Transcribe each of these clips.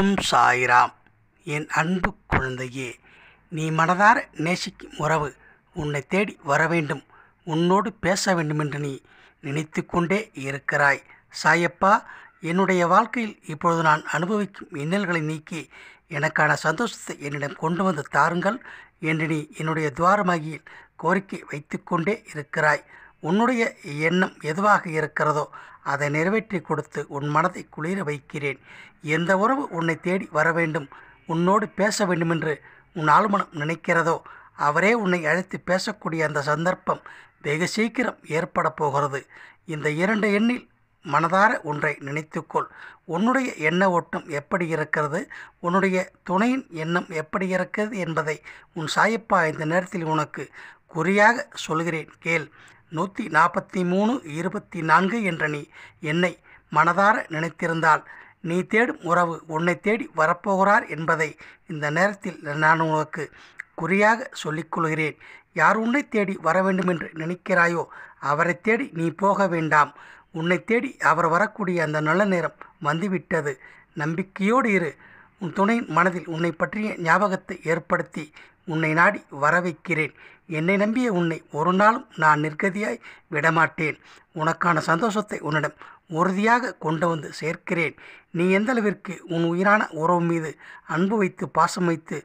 ஓம் சாய்ராம் என் அன்பு குழந்தையே நீ மனதார நேசிக்கும் உறவு உன்னை தேடி வர வேண்டும் உன்னோடு பேச வேண்டுமென்று நீ நினைத்து கொண்டே இருக்கிறாய் சாயப்பா என்னுடைய வாழ்க்கையில் இப்பொழுது நான் அனுபவிக்கும் இன்னல்களை நீக்கி எனக்கான சந்தோஷத்தை என்னிடம் கொண்டு வந்து தாருங்கள் என்று நீ என்னுடைய துவாரமாகியில் கோரிக்கை வைத்து கொண்டே இருக்கிறாய் உன்னுடைய எண்ணம் எதுவாக இருக்கிறதோ அதை நிறைவேற்றி கொடுத்து உன் மனதை குளிர வைக்கிறேன் எந்த உறவு உன்னை தேடி வர வேண்டும் உன்னோடு பேச வேண்டுமென்று உன் ஆழ்மனம் நினைக்கிறதோ அவரே உன்னை அழைத்து பேசக்கூடிய அந்த சந்தர்ப்பம் வெகு சீக்கிரம் ஏற்பட போகிறது இந்த இரண்டு எண்ணில் மனதார ஒன்றை நினைத்துக்கொள் உன்னுடைய எண்ண ஓட்டம் எப்படி இருக்கிறது உன்னுடைய துணையின் எண்ணம் எப்படி இருக்கிறது என்பதை உன் சாயப்பா இந்த நேரத்தில் உனக்கு குறியாக சொல்கிறேன் கேள் நூற்றி நாற்பத்தி மூணு இருபத்தி நான்கு என்ற நீ என்னை மனதார நினைத்திருந்தால் நீ தேடும் உறவு உன்னை தேடி வரப்போகிறார் என்பதை இந்த நேரத்தில் நான் உனக்கு குறியாக சொல்லிக்கொள்கிறேன் யார் உன்னை தேடி வர வேண்டும் என்று நினைக்கிறாயோ அவரை தேடி நீ போக வேண்டாம் உன்னை தேடி அவர் வரக்கூடிய அந்த நல்ல நேரம் வந்துவிட்டது நம்பிக்கையோடு இரு உன் துணை மனதில் உன்னை பற்றிய ஞாபகத்தை ஏற்படுத்தி உன்னை நாடி வர வைக்கிறேன் என்னை நம்பிய உன்னை ஒரு நாளும் நான் நிற்கதியாய் விடமாட்டேன் உனக்கான சந்தோஷத்தை உன்னிடம் உறுதியாக கொண்டு வந்து சேர்க்கிறேன் நீ எந்தளவிற்கு உன் உயிரான உறவு மீது அன்பு வைத்து பாசம் வைத்து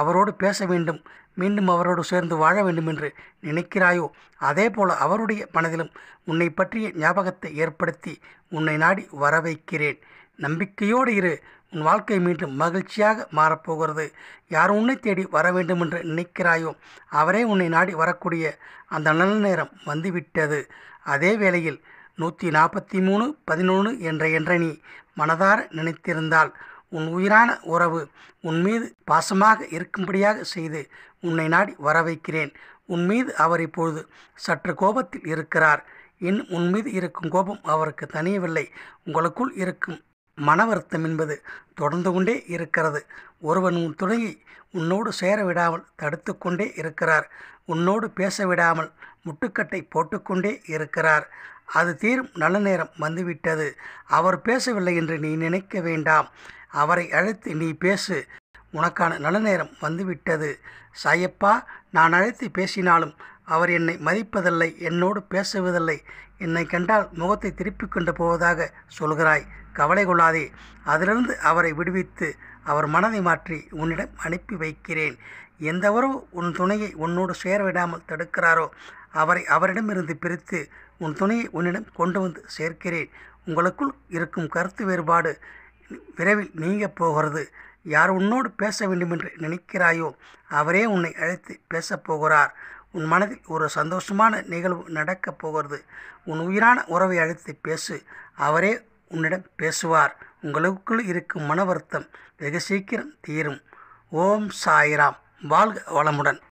அவரோடு பேச வேண்டும் மீண்டும் அவரோடு சேர்ந்து வாழ வேண்டும் என்று நினைக்கிறாயோ அதே போல அவருடைய மனதிலும் உன்னை பற்றிய ஞாபகத்தை ஏற்படுத்தி உன்னை நாடி வர வைக்கிறேன் நம்பிக்கையோடு இரு உன் வாழ்க்கை மீண்டும் மகிழ்ச்சியாக மாறப்போகிறது யார் உன்னை தேடி வர வேண்டும் என்று நினைக்கிறாயோ அவரே உன்னை நாடி வரக்கூடிய அந்த நல்ல நேரம் வந்துவிட்டது அதே வேளையில் நூற்றி நாற்பத்தி மூணு பதினொன்று என்ற என்ற நீ மனதார நினைத்திருந்தால் உன் உயிரான உறவு உன் மீது பாசமாக இருக்கும்படியாக செய்து உன்னை நாடி வர வைக்கிறேன் உன் மீது அவர் இப்பொழுது சற்று கோபத்தில் இருக்கிறார் இன் உன் மீது இருக்கும் கோபம் அவருக்கு தனியவில்லை உங்களுக்குள் இருக்கும் மன வருத்தம் என்பது தொடர்ந்து கொண்டே இருக்கிறது ஒருவன் உன் துணையை உன்னோடு சேர விடாமல் தடுத்து கொண்டே இருக்கிறார் உன்னோடு பேச விடாமல் முட்டுக்கட்டை போட்டுக்கொண்டே இருக்கிறார் அது தீரும் நல்ல நேரம் வந்துவிட்டது அவர் பேசவில்லை என்று நீ நினைக்க வேண்டாம் அவரை அழைத்து நீ பேசு உனக்கான நல்ல நேரம் வந்துவிட்டது சாயப்பா நான் அழைத்து பேசினாலும் அவர் என்னை மதிப்பதில்லை என்னோடு பேசுவதில்லை என்னை கண்டால் முகத்தை திருப்பிக் கொண்டு போவதாக சொல்கிறாய் கவலை கொள்ளாதே அதிலிருந்து அவரை விடுவித்து அவர் மனதை மாற்றி உன்னிடம் அனுப்பி வைக்கிறேன் எந்தவரோ உன் துணையை உன்னோடு சேரவிடாமல் தடுக்கிறாரோ அவரை அவரிடமிருந்து பிரித்து உன் துணையை உன்னிடம் கொண்டு வந்து சேர்க்கிறேன் உங்களுக்குள் இருக்கும் கருத்து வேறுபாடு விரைவில் நீங்கப் போகிறது யார் உன்னோடு பேச வேண்டுமென்று நினைக்கிறாயோ அவரே உன்னை அழைத்து பேசப் போகிறார் உன் மனதில் ஒரு சந்தோஷமான நிகழ்வு நடக்கப் போகிறது உன் உயிரான உறவை அழைத்து பேசு அவரே உன்னிடம் பேசுவார் உங்களுக்குள் இருக்கும் மன வருத்தம் வெகு சீக்கிரம் தீரும் ஓம் சாய்ராம் வாழ்க வளமுடன்